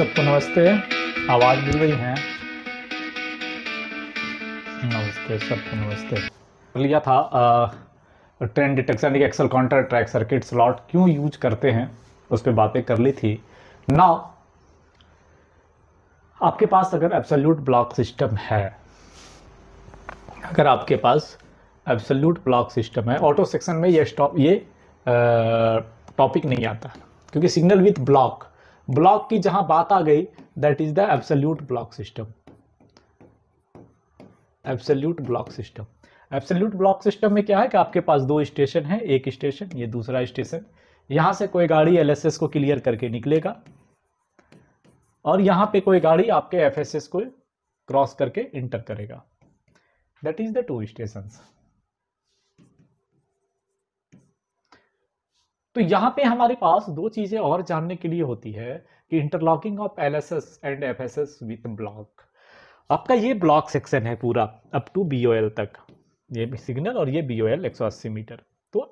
सबको नमस्ते आवाज़ मिल रही है नमस्ते सबको नमस्ते लिया था ट्रेंड डिटेक्शन एक axle counter track circuit slot क्यों यूज करते हैं उस पर बातें कर ली थी नाउ आपके पास अगर एब्सोल्यूट ब्लॉक सिस्टम है अगर आपके पास एब्सोल्यूट ब्लॉक सिस्टम है ऑटो सेक्शन में ये स्टॉप ये टॉपिक नहीं आता क्योंकि सिग्नल विथ ब्लॉक ब्लॉक की जहां बात आ गई that is the absolute block system absolute block system absolute block system में क्या है कि आपके पास दो स्टेशन है एक स्टेशन ये दूसरा स्टेशन यहां से कोई गाड़ी एलएसएस को क्लियर करके निकलेगा और यहां पे कोई गाड़ी आपके एफएसएस को क्रॉस करके इंटर करेगा that is the two stations तो यहाँ पे हमारे पास दो चीजें और जानने के लिए होती है कि interlocking of L S S and F S S with block आपका ये ब्लॉक सेक्शन है पूरा up to B O L तक ये सिग्नल और ये बी ओ एल एक सौ अस्सी मीटर तो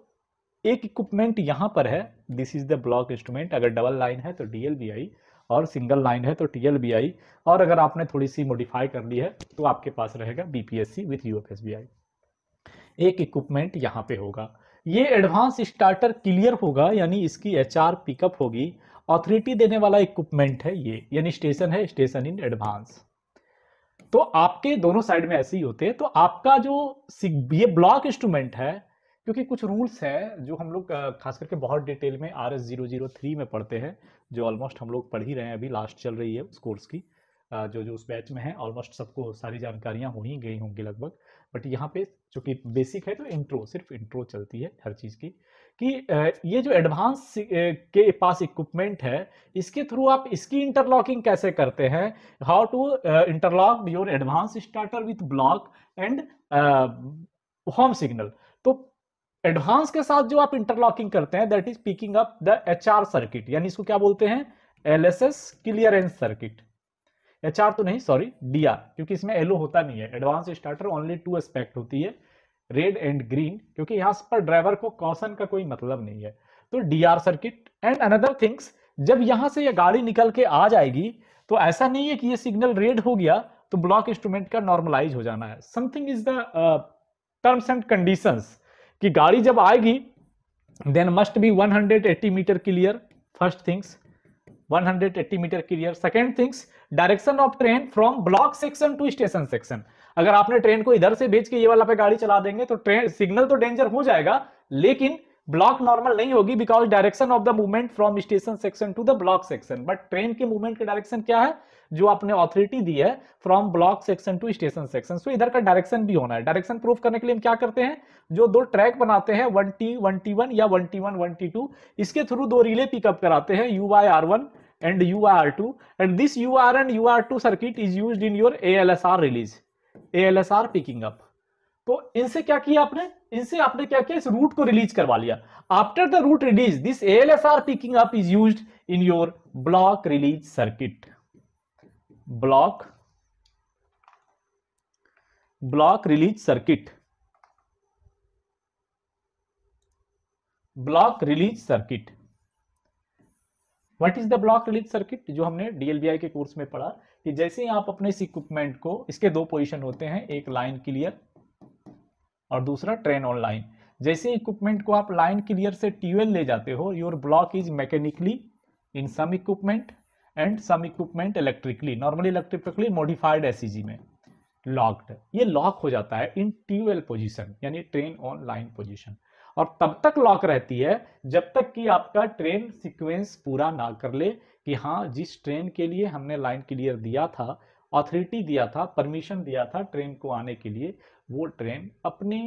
एक इक्विपमेंट यहाँ पर है this is the block instrument अगर डबल लाइन है तो डी एल बी आई और सिंगल लाइन है तो टी एल बी आई और अगर आपने थोड़ी सी मॉडिफाई कर ली है तो आपके पास रहेगा B P S C with U F S B I एक इक्विपमेंट यहाँ पे होगा ये एडवांस स्टार्टर क्लियर होगा यानी इसकी एच पिकअप होगी ऑथोरिटी देने वाला इक्विपमेंट है ये यानी स्टेशन है स्टेशन इन एडवांस तो आपके दोनों साइड में ऐसे ही होते हैं तो आपका जो ये ब्लॉक इंस्ट्रूमेंट है क्योंकि कुछ रूल्स हैं जो हम लोग खास करके बहुत डिटेल में R S zero zero three में पढ़ते हैं जो ऑलमोस्ट हम लोग पढ़ ही रहे हैं अभी लास्ट चल रही है उस कोर्स की जो जो उस बैच में है ऑलमोस्ट सबको सारी जानकारियाँ हो ही गई होंगी लगभग बट यहाँ पे चूंकि बेसिक है तो इंट्रो सिर्फ इंट्रो चलती है हर चीज़ की कि ये जो एडवांस के पास इक्विपमेंट है इसके थ्रू आप इसकी इंटरलॉकिंग कैसे करते हैं how to interlock your advance starter with block and home signal तो एडवांस के साथ जो आप इंटरलॉकिंग करते हैं that is picking up the H circuit यानी इसको क्या बोलते हैं L S S clearance circuit H तो नहीं सॉरी डी क्योंकि इसमें एलो होता नहीं है advance starter only two aspect होती है रेड एंड ग्रीन क्योंकि यहाँ पर ड्राइवर को कॉशन का कोई मतलब नहीं है तो D circuit and another things जब यहाँ से यह गाड़ी निकल के आ जाएगी तो ऐसा नहीं है कि ये सिग्नल रेड हो गया तो ब्लॉक इंस्ट्रूमेंट का नॉर्मलाइज हो जाना है something is the terms and conditions कि गाड़ी जब आएगी then must be 180 meter clear first things 180 meter clear second things direction of train from block section to station section अगर आपने ट्रेन को इधर से भेज के ये वाला पे गाड़ी चला देंगे तो ट्रेन सिग्नल तो डेंजर हो जाएगा लेकिन ब्लॉक नॉर्मल नहीं होगी because direction of the movement from station section to the block section but train के मूवमेंट का डायरेक्शन क्या है जो आपने ऑथोरिटी दी है from block section to station section so इधर का डायरेक्शन भी होना है डायरेक्शन प्रूफ करने के लिए हम क्या करते हैं जो दो ट्रैक बनाते हैं one T one T one या one T one one T two इसके थ्रू दो रिले पिकअप कराते हैं U I R one and and and U U U I R R R two this two circuit is use in your A L S R release A L S R picking up तो इनसे क्या किया आपने इनसे आपने क्या किया इस रूट को रिलीज करवा लिया after the route release this A L S R picking up is use in your block release circuit block block release circuit block release circuit what is the block release circuit जो हमने डीएलबीआई के course में पढ़ा कि जैसे ही आप अपने इस इक्विपमेंट को इसके दो पोजीशन होते हैं एक लाइन क्लियर और दूसरा ट्रेन ऑन लाइन जैसे इक्विपमेंट को आप लाइन क्लियर से ट्यूएल ले जाते हो your block is mechanically in some equipment and some equipment electrically normally electrically modified S में लॉक्ड ये लॉक हो जाता है इन ट्यूबवेल पोजिशन यानी ट्रेन ऑन लाइन पोजिशन और तब तक लॉक रहती है जब तक कि आपका ट्रेन सीक्वेंस पूरा ना कर ले कि हाँ जिस ट्रेन के लिए हमने लाइन क्लियर दिया था ऑथोरिटी दिया था परमिशन दिया था ट्रेन को आने के लिए वो ट्रेन अपने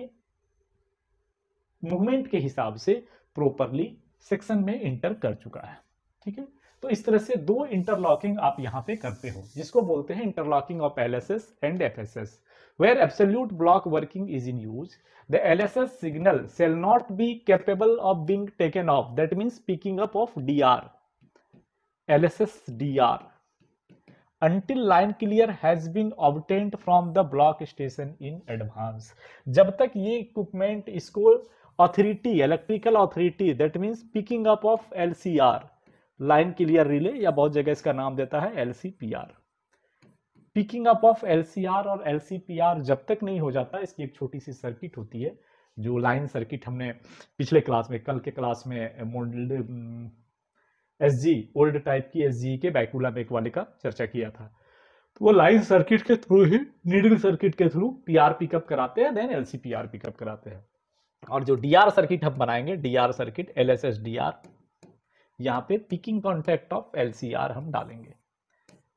मूवमेंट के हिसाब से प्रॉपरली सेक्शन में इंटर कर चुका है ठीक है तो इस तरह से दो इंटरलॉकिंग आप यहाँ पे करते हो जिसको बोलते हैं interlocking of L and F where absolute block working is in use the lss signal shall not be capable of being taken off that means picking up of dr lss dr until line clear has been obtained from the block station in advance jab tak ye equipment isko authority electrical authority that means picking up of lcr line clear relay या बहुत जगह इसका नाम देता है L C P R picking up of L C और L जब तक नहीं हो जाता इसकी एक छोटी सी सर्किट होती है जो लाइन सर्किट हमने पिछले क्लास में कल के क्लास में मोल्ड एस जी ओल्ड टाइप की एस जी के बैकुला बैक वाले का चर्चा किया था तो वो लाइन सर्किट के थ्रू ही नीडल सर्किट के थ्रू पी आर पिकअप कराते हैं then L C P R pickup कराते हैं और जो डी आर सर्किट हम बनाएंगे D R circuit L S S D R यहाँ पे पिकिंग कॉन्टैक्ट ऑफ एल हम डालेंगे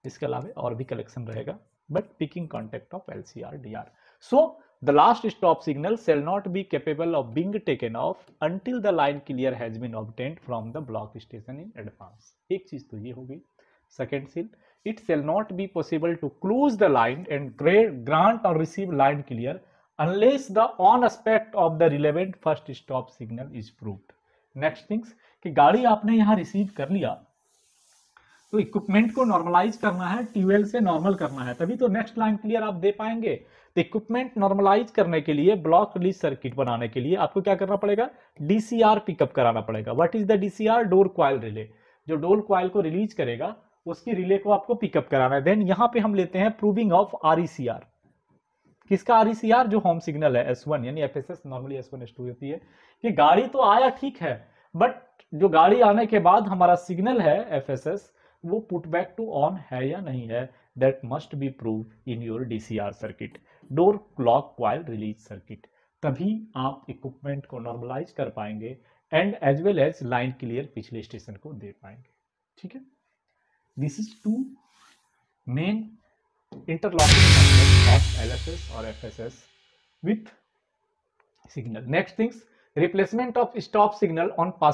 इसके अलावा और भी कलेक्शन रहेगा but picking contact of L C R D R so the last stop signal shall not be capable of being taken off until the line clear has been obtained from the block station in advance एक चीज तो ये होगी second seal it shall not be possible to close the line and grant और receive line clear unless the on aspect of the relevant first stop signal is prove next things कि गाड़ी आपने यहाँ रिसीव कर लिया तो equipment को normalise करना है ट्यूएल से नॉर्मल करना है तभी तो नेक्स्ट लाइन क्लियर आप दे पाएंगे तो इक्विपमेंट नॉर्मलाइज करने के लिए ब्लॉक रिलीज सर्किट बनाने के लिए आपको क्या करना पड़ेगा डीसीआर पिकअप कराना पड़ेगा what is the DCR door coil relay जो डोर क्वाइल को रिलीज करेगा उसकी रिले को आपको पिकअप कराना है देन यहां पे हम लेते हैं प्रूविंग ऑफ आर किसका आरईसीआर e जो होम सिग्नल है एस यानी एफ नॉर्मली एस होती है कि गाड़ी तो आया ठीक है बट जो गाड़ी आने के बाद हमारा सिग्नल है एफ वो पुट बैक टू ऑन है या नहीं है that must be prove in your DCR circuit door clock coil release circuit तभी आप इक्विपमेंट को नॉर्मलाइज कर पाएंगे and as well as line clear पिछले स्टेशन को दे पाएंगे ठीक है this is to main interlocking of S और F S S with signal next things replacement of stop signal on pass